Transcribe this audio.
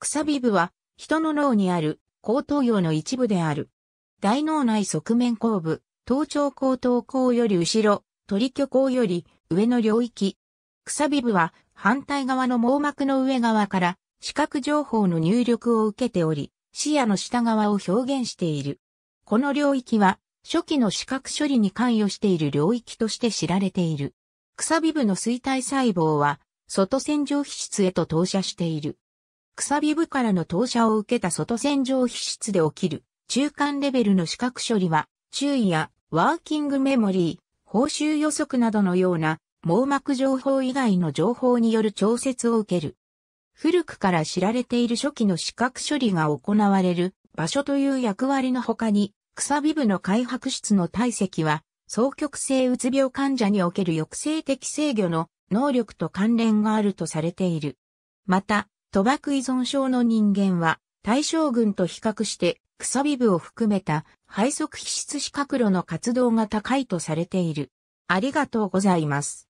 クサビブは、人の脳にある、後頭葉の一部である。大脳内側面後部、頭頂後頭項より後ろ、鳥巨項より上の領域。クサビブは、反対側の網膜の上側から、視覚情報の入力を受けており、視野の下側を表現している。この領域は、初期の視覚処理に関与している領域として知られている。クサビブの衰退細胞は、外線上皮質へと投射している。くさび部からの投射を受けた外線上皮質で起きる中間レベルの視覚処理は、注意やワーキングメモリー、報酬予測などのような網膜情報以外の情報による調節を受ける。古くから知られている初期の視覚処理が行われる場所という役割の他に、くさび部の開発室の体積は、双極性うつ病患者における抑制的制御の能力と関連があるとされている。また、賭博依存症の人間は、対象群と比較して、くさび部を含めた、肺側皮質視覚路の活動が高いとされている。ありがとうございます。